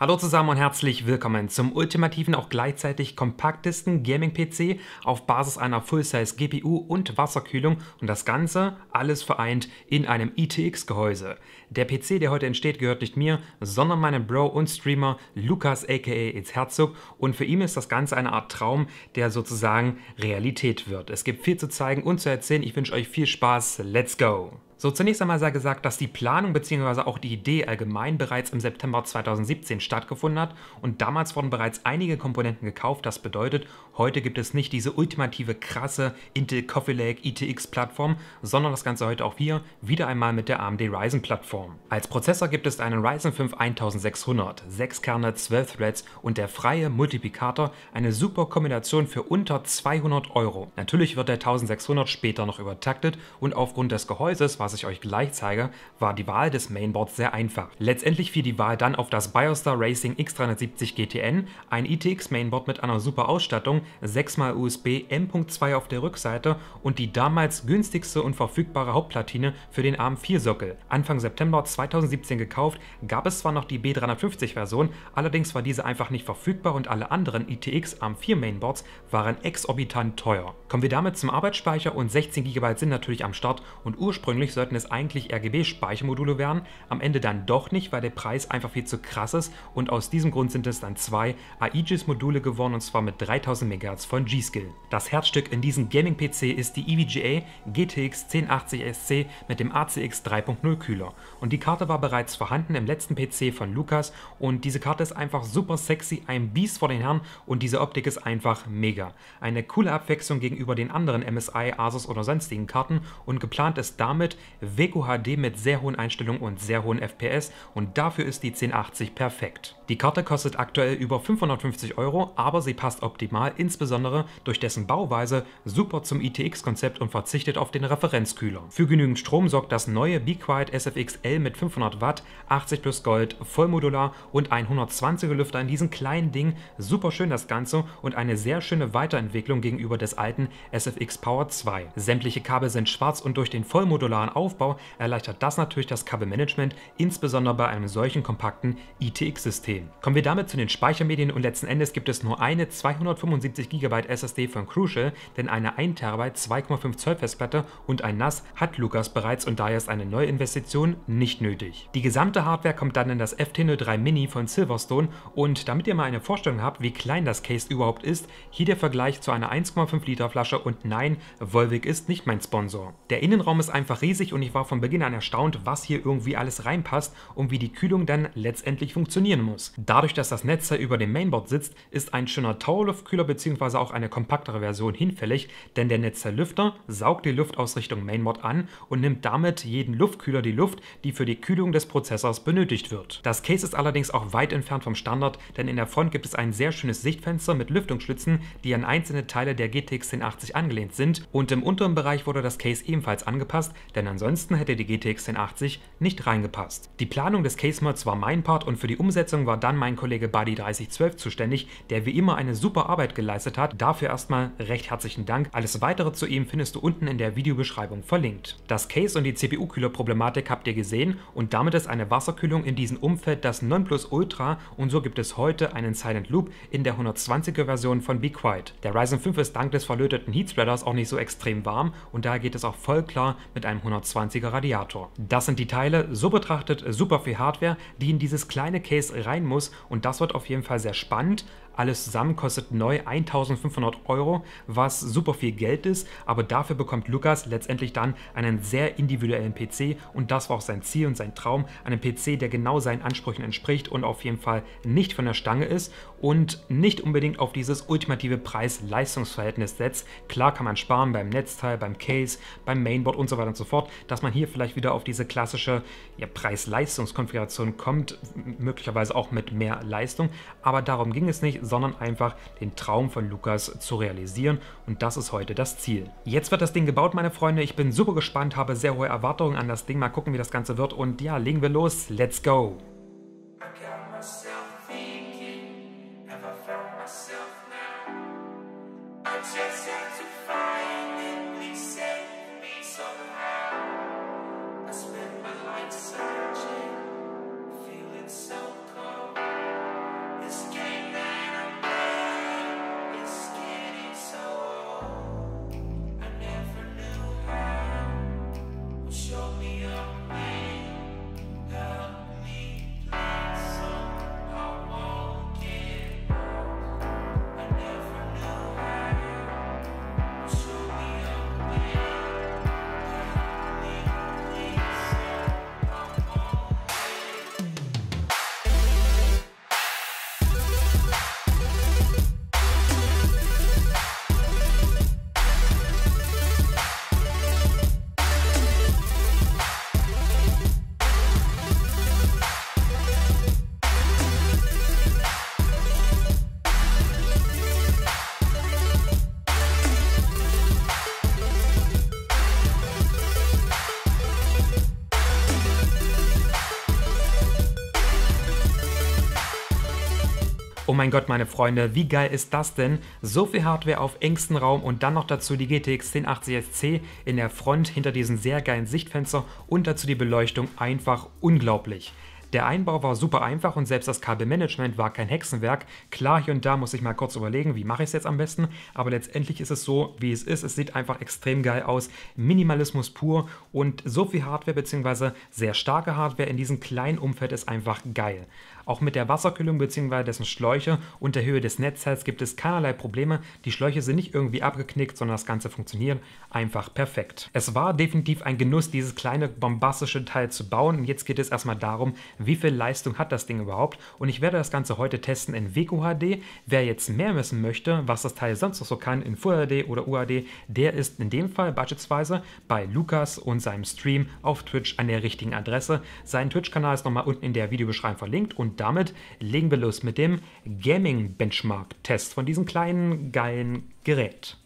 Hallo zusammen und herzlich willkommen zum ultimativen, auch gleichzeitig kompaktesten Gaming-PC auf Basis einer Full-Size GPU und Wasserkühlung und das Ganze alles vereint in einem ITX-Gehäuse. Der PC, der heute entsteht, gehört nicht mir, sondern meinem Bro und Streamer Lukas aka It's Herzog und für ihn ist das Ganze eine Art Traum, der sozusagen Realität wird. Es gibt viel zu zeigen und zu erzählen. Ich wünsche euch viel Spaß. Let's go! So, zunächst einmal sei gesagt, dass die Planung bzw. auch die Idee allgemein bereits im September 2017 stattgefunden hat und damals wurden bereits einige Komponenten gekauft. Das bedeutet, heute gibt es nicht diese ultimative krasse Intel Coffee Lake ITX e Plattform, sondern das Ganze heute auch hier wieder einmal mit der AMD Ryzen Plattform. Als Prozessor gibt es einen Ryzen 5 1600, 6 Kerne, 12 Threads und der freie Multiplikator, eine super Kombination für unter 200 Euro. Natürlich wird der 1600 später noch übertaktet und aufgrund des Gehäuses war was ich euch gleich zeige, war die Wahl des Mainboards sehr einfach. Letztendlich fiel die Wahl dann auf das Biostar Racing X370 GTN, ein ITX Mainboard mit einer super Ausstattung, 6x USB M.2 auf der Rückseite und die damals günstigste und verfügbare Hauptplatine für den AM4-Sockel. Anfang September 2017 gekauft, gab es zwar noch die B350-Version, allerdings war diese einfach nicht verfügbar und alle anderen ITX AM4 Mainboards waren exorbitant teuer. Kommen wir damit zum Arbeitsspeicher und 16 GB sind natürlich am Start und ursprünglich sollten es eigentlich RGB-Speichermodule werden, am Ende dann doch nicht, weil der Preis einfach viel zu krass ist und aus diesem Grund sind es dann zwei AIGIS-Module geworden und zwar mit 3000 MHz von G-Skill. Das Herzstück in diesem Gaming-PC ist die EVGA GTX 1080 SC mit dem ACX 3.0 Kühler und die Karte war bereits vorhanden im letzten PC von Lukas und diese Karte ist einfach super sexy, ein Biest vor den Herren und diese Optik ist einfach mega. Eine coole Abwechslung gegenüber den anderen MSI, Asus oder sonstigen Karten und geplant ist damit WQHD mit sehr hohen Einstellungen und sehr hohen FPS und dafür ist die 1080 perfekt. Die Karte kostet aktuell über 550 Euro, aber sie passt optimal, insbesondere durch dessen Bauweise super zum ITX-Konzept und verzichtet auf den Referenzkühler. Für genügend Strom sorgt das neue Be Quiet SFX L mit 500 Watt, 80 plus Gold, vollmodular und 120er Lüfter in diesem kleinen Ding, super schön das Ganze und eine sehr schöne Weiterentwicklung gegenüber des alten SFX Power 2. Sämtliche Kabel sind schwarz und durch den vollmodularen Aufbau erleichtert das natürlich das Kabelmanagement, insbesondere bei einem solchen kompakten ITX-System. Kommen wir damit zu den Speichermedien und letzten Endes gibt es nur eine 275 GB SSD von Crucial, denn eine 1 TB 2,5 Zoll Festplatte und ein NAS hat Lukas bereits und daher ist eine Neuinvestition nicht nötig. Die gesamte Hardware kommt dann in das FT03 Mini von Silverstone und damit ihr mal eine Vorstellung habt, wie klein das Case überhaupt ist, hier der Vergleich zu einer 1,5 Liter Flasche und nein, Volvic ist nicht mein Sponsor. Der Innenraum ist einfach riesig möglich und ich war von Beginn an erstaunt, was hier irgendwie alles reinpasst und wie die Kühlung dann letztendlich funktionieren muss. Dadurch, dass das Netzteil über dem Mainboard sitzt, ist ein schöner tower bzw. auch eine kompaktere Version hinfällig, denn der Netzerlüfter saugt die Luft aus Richtung Mainboard an und nimmt damit jeden Luftkühler die Luft, die für die Kühlung des Prozessors benötigt wird. Das Case ist allerdings auch weit entfernt vom Standard, denn in der Front gibt es ein sehr schönes Sichtfenster mit Lüftungsschlitzen, die an einzelne Teile der GTX 1080 angelehnt sind und im unteren Bereich wurde das Case ebenfalls angepasst, denn an Ansonsten hätte die GTX 1080 nicht reingepasst. Die Planung des Case Mods war mein Part und für die Umsetzung war dann mein Kollege Buddy 3012 zuständig, der wie immer eine super Arbeit geleistet hat. Dafür erstmal recht herzlichen Dank. Alles weitere zu ihm findest du unten in der Videobeschreibung verlinkt. Das Case und die CPU-Kühler-Problematik habt ihr gesehen und damit ist eine Wasserkühlung in diesem Umfeld das Nonplus Ultra und so gibt es heute einen Silent Loop in der 120er Version von Be Quiet. Der Ryzen 5 ist dank des verlöteten Heatspreaders auch nicht so extrem warm und daher geht es auch voll klar mit einem 120 er 320er Radiator. Das sind die Teile, so betrachtet super viel Hardware, die in dieses kleine Case rein muss und das wird auf jeden Fall sehr spannend, alles zusammen kostet neu 1500 Euro, was super viel Geld ist, aber dafür bekommt Lukas letztendlich dann einen sehr individuellen PC und das war auch sein Ziel und sein Traum, einen PC, der genau seinen Ansprüchen entspricht und auf jeden Fall nicht von der Stange ist und nicht unbedingt auf dieses ultimative Preis-Leistungs-Verhältnis setzt. Klar kann man sparen beim Netzteil, beim Case, beim Mainboard und so weiter und so fort, dass man hier vielleicht wieder auf diese klassische ja, Preis-Leistungs-Konfiguration kommt, möglicherweise auch mit mehr Leistung, aber darum ging es nicht, sondern einfach den Traum von Lukas zu realisieren und das ist heute das Ziel. Jetzt wird das Ding gebaut, meine Freunde. Ich bin super gespannt, habe sehr hohe Erwartungen an das Ding. Mal gucken, wie das Ganze wird und ja, legen wir los. Let's go! mein Gott, meine Freunde, wie geil ist das denn? So viel Hardware auf engstem Raum und dann noch dazu die GTX 1080 SC in der Front hinter diesem sehr geilen Sichtfenster und dazu die Beleuchtung einfach unglaublich. Der Einbau war super einfach und selbst das Kabelmanagement war kein Hexenwerk. Klar, hier und da muss ich mal kurz überlegen, wie mache ich es jetzt am besten, aber letztendlich ist es so, wie es ist. Es sieht einfach extrem geil aus. Minimalismus pur und so viel Hardware bzw. sehr starke Hardware in diesem kleinen Umfeld ist einfach geil. Auch mit der Wasserkühlung bzw. dessen Schläuche und der Höhe des Netzteils gibt es keinerlei Probleme. Die Schläuche sind nicht irgendwie abgeknickt, sondern das Ganze funktioniert einfach perfekt. Es war definitiv ein Genuss, dieses kleine bombastische Teil zu bauen. Und jetzt geht es erstmal darum, wie viel Leistung hat das Ding überhaupt. Und ich werde das Ganze heute testen in WQHD. Wer jetzt mehr wissen möchte, was das Teil sonst noch so kann in Full HD oder UHD, der ist in dem Fall budgetsweise bei Lukas und seinem Stream auf Twitch an der richtigen Adresse. Sein Twitch-Kanal ist nochmal unten in der Videobeschreibung verlinkt und damit legen wir los mit dem Gaming Benchmark Test von diesem kleinen, geilen Gerät.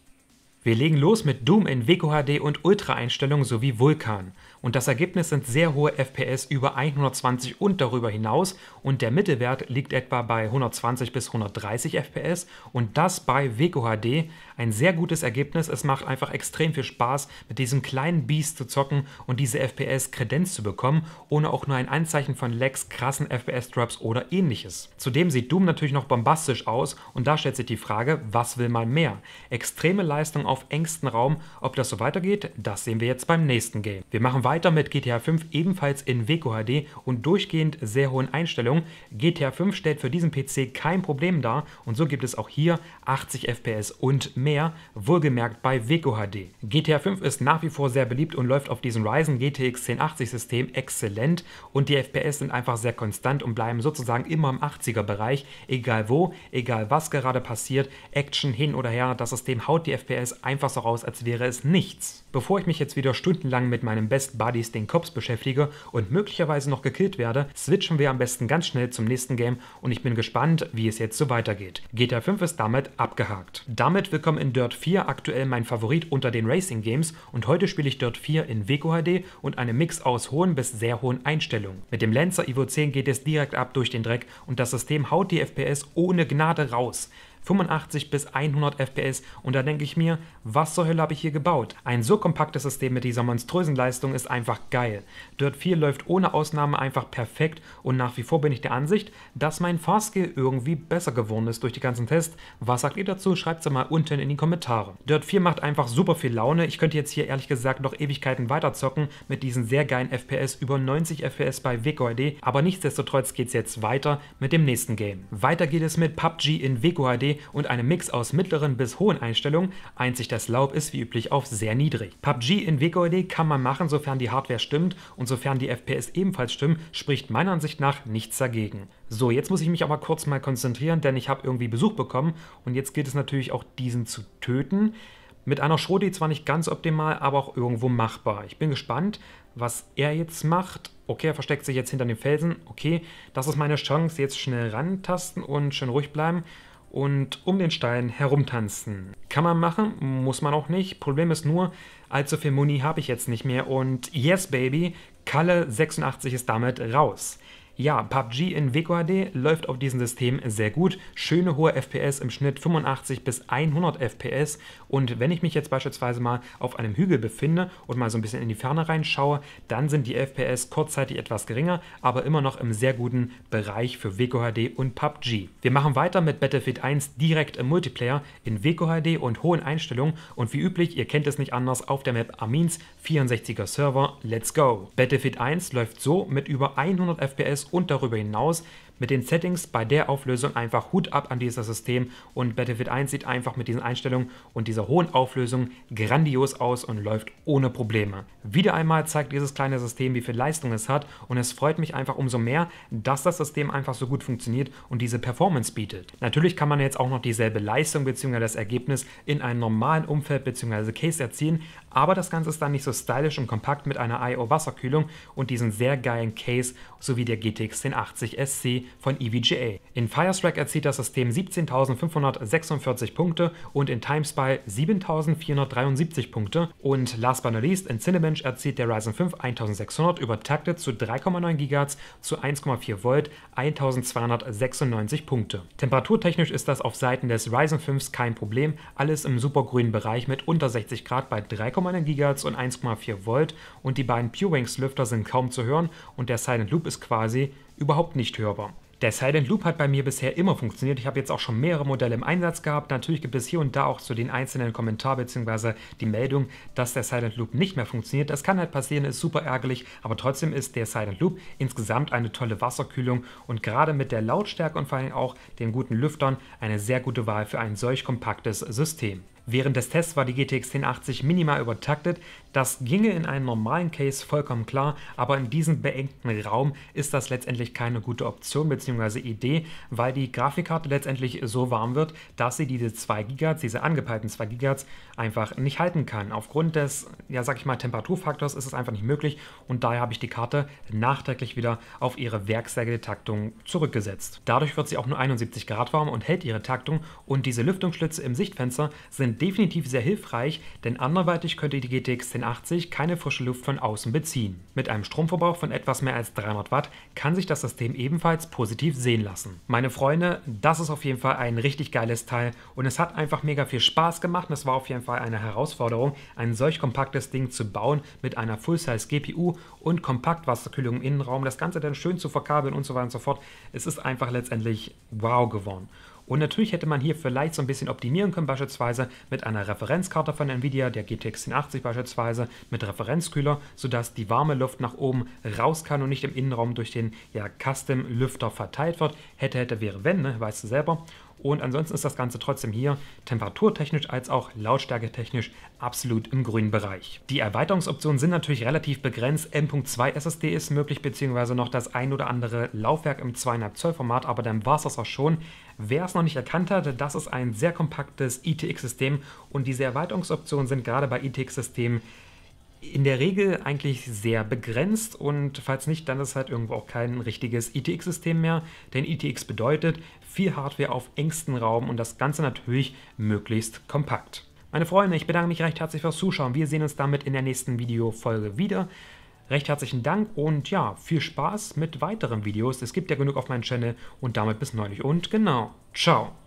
Wir legen los mit Doom in WQHD und Ultra-Einstellungen sowie Vulkan. Und das Ergebnis sind sehr hohe FPS über 120 und darüber hinaus und der Mittelwert liegt etwa bei 120 bis 130 FPS und das bei WQHD, ein sehr gutes Ergebnis. Es macht einfach extrem viel Spaß, mit diesem kleinen Beast zu zocken und diese FPS-Kredenz zu bekommen, ohne auch nur ein Anzeichen von Lags, krassen FPS-Drops oder ähnliches. Zudem sieht Doom natürlich noch bombastisch aus und da stellt sich die Frage, was will man mehr? Extreme Leistung auf engstem Raum, ob das so weitergeht, das sehen wir jetzt beim nächsten Game. Wir machen weiter mit GTA 5 ebenfalls in WQHD und durchgehend sehr hohen Einstellungen. GTA 5 stellt für diesen PC kein Problem dar und so gibt es auch hier 80 FPS und mehr mehr, wohlgemerkt bei Vego HD. GTA 5 ist nach wie vor sehr beliebt und läuft auf diesem Ryzen GTX 1080 System exzellent und die FPS sind einfach sehr konstant und bleiben sozusagen immer im 80er Bereich, egal wo, egal was gerade passiert, Action hin oder her, das System haut die FPS einfach so raus, als wäre es nichts. Bevor ich mich jetzt wieder stundenlang mit meinem Best Buddies, den Cops, beschäftige und möglicherweise noch gekillt werde, switchen wir am besten ganz schnell zum nächsten Game und ich bin gespannt, wie es jetzt so weitergeht. GTA 5 ist damit abgehakt. Damit willkommen anderem in Dirt 4 aktuell mein Favorit unter den Racing Games und heute spiele ich Dirt 4 in WQHD und einem Mix aus hohen bis sehr hohen Einstellungen. Mit dem Lancer Evo 10 geht es direkt ab durch den Dreck und das System haut die FPS ohne Gnade raus. 85 bis 100 FPS und da denke ich mir, was zur Hölle habe ich hier gebaut? Ein so kompaktes System mit dieser monströsen Leistung ist einfach geil. Dirt 4 läuft ohne Ausnahme einfach perfekt und nach wie vor bin ich der Ansicht, dass mein Fahrskill irgendwie besser geworden ist durch die ganzen Tests. Was sagt ihr dazu? Schreibt es mal unten in die Kommentare. Dirt 4 macht einfach super viel Laune. Ich könnte jetzt hier ehrlich gesagt noch Ewigkeiten weiterzocken mit diesen sehr geilen FPS über 90 FPS bei WQHD, aber nichtsdestotrotz geht es jetzt weiter mit dem nächsten Game. Weiter geht es mit PUBG in WQHD und einem Mix aus mittleren bis hohen Einstellungen, einzig das Laub ist wie üblich auf sehr niedrig. PUBG in WQAD kann man machen, sofern die Hardware stimmt und sofern die FPS ebenfalls stimmen, spricht meiner Ansicht nach nichts dagegen. So, jetzt muss ich mich aber kurz mal konzentrieren, denn ich habe irgendwie Besuch bekommen und jetzt gilt es natürlich auch diesen zu töten. Mit einer Schroti zwar nicht ganz optimal, aber auch irgendwo machbar. Ich bin gespannt, was er jetzt macht. Okay, er versteckt sich jetzt hinter dem Felsen. Okay, das ist meine Chance. Jetzt schnell rantasten und schön ruhig bleiben und um den Stein herumtanzen. Kann man machen, muss man auch nicht. Problem ist nur, allzu viel Muni habe ich jetzt nicht mehr und Yes Baby, Kalle 86 ist damit raus. Ja, PUBG in WQHD läuft auf diesem System sehr gut. Schöne hohe FPS im Schnitt 85 bis 100 FPS. Und wenn ich mich jetzt beispielsweise mal auf einem Hügel befinde und mal so ein bisschen in die Ferne reinschaue, dann sind die FPS kurzzeitig etwas geringer, aber immer noch im sehr guten Bereich für WQHD und PUBG. Wir machen weiter mit Battlefield 1 direkt im Multiplayer in WQHD und hohen Einstellungen. Und wie üblich, ihr kennt es nicht anders, auf der Map Amins 64er Server. Let's go! Battlefield 1 läuft so mit über 100 FPS und darüber hinaus mit den Settings bei der Auflösung einfach Hut ab an dieses System und Battlefield 1 sieht einfach mit diesen Einstellungen und dieser hohen Auflösung grandios aus und läuft ohne Probleme. Wieder einmal zeigt dieses kleine System, wie viel Leistung es hat und es freut mich einfach umso mehr, dass das System einfach so gut funktioniert und diese Performance bietet. Natürlich kann man jetzt auch noch dieselbe Leistung bzw. das Ergebnis in einem normalen Umfeld bzw. Case erzielen, aber das Ganze ist dann nicht so stylisch und kompakt mit einer IO Wasserkühlung und diesen sehr geilen Case sowie der GTX 1080 SC von EVGA. In Firestrike erzielt das System 17.546 Punkte und in Timespy 7.473 Punkte und last but not least in Cinebench erzielt der Ryzen 5 1600 übertaktet zu 3,9 GHz zu 1,4 Volt 1296 Punkte. Temperaturtechnisch ist das auf Seiten des Ryzen 5 kein Problem, alles im supergrünen Bereich mit unter 60 Grad bei 3,9 GHz und 1,4 Volt und die beiden Pure Wings Lüfter sind kaum zu hören und der Silent Loop ist quasi überhaupt nicht hörbar. Der Silent Loop hat bei mir bisher immer funktioniert. Ich habe jetzt auch schon mehrere Modelle im Einsatz gehabt. Natürlich gibt es hier und da auch so den einzelnen Kommentar bzw. die Meldung, dass der Silent Loop nicht mehr funktioniert. Das kann halt passieren, ist super ärgerlich, aber trotzdem ist der Silent Loop insgesamt eine tolle Wasserkühlung und gerade mit der Lautstärke und vor allem auch den guten Lüftern eine sehr gute Wahl für ein solch kompaktes System. Während des Tests war die GTX 1080 minimal übertaktet, das ginge in einem normalen Case vollkommen klar, aber in diesem beengten Raum ist das letztendlich keine gute Option bzw. Idee, weil die Grafikkarte letztendlich so warm wird, dass sie diese 2 GHz, diese angepeilten 2 GHz einfach nicht halten kann. Aufgrund des, ja sag ich mal, Temperaturfaktors ist es einfach nicht möglich und daher habe ich die Karte nachträglich wieder auf ihre Werksägetaktung zurückgesetzt. Dadurch wird sie auch nur 71 Grad warm und hält ihre Taktung und diese Lüftungsschlitze im Sichtfenster sind definitiv sehr hilfreich, denn anderweitig könnte die GTX 10 keine frische Luft von außen beziehen. Mit einem Stromverbrauch von etwas mehr als 300 Watt kann sich das System ebenfalls positiv sehen lassen. Meine Freunde, das ist auf jeden Fall ein richtig geiles Teil und es hat einfach mega viel Spaß gemacht und es war auf jeden Fall eine Herausforderung, ein solch kompaktes Ding zu bauen mit einer Full-Size GPU und Kompaktwasserkühlung im Innenraum, das Ganze dann schön zu verkabeln und so weiter und so fort. Es ist einfach letztendlich wow geworden. Und natürlich hätte man hier vielleicht so ein bisschen optimieren können, beispielsweise mit einer Referenzkarte von Nvidia, der GTX 1080 beispielsweise, mit Referenzkühler, sodass die warme Luft nach oben raus kann und nicht im Innenraum durch den ja, Custom-Lüfter verteilt wird. Hätte, hätte, wäre wenn, ne? weißt du selber. Und ansonsten ist das Ganze trotzdem hier temperaturtechnisch als auch lautstärketechnisch absolut im grünen Bereich. Die Erweiterungsoptionen sind natürlich relativ begrenzt. M.2 SSD ist möglich, beziehungsweise noch das ein oder andere Laufwerk im 2,5 Zoll Format, aber dann war es das auch schon. Wer es noch nicht erkannt hat, das ist ein sehr kompaktes ITX-System und diese Erweiterungsoptionen sind gerade bei ITX-Systemen in der Regel eigentlich sehr begrenzt und falls nicht, dann ist halt irgendwo auch kein richtiges ITX-System mehr, denn ITX bedeutet, viel Hardware auf engstem Raum und das Ganze natürlich möglichst kompakt. Meine Freunde, ich bedanke mich recht herzlich fürs Zuschauen. Wir sehen uns damit in der nächsten Videofolge wieder. Recht herzlichen Dank und ja, viel Spaß mit weiteren Videos. Es gibt ja genug auf meinem Channel und damit bis neulich und genau, ciao.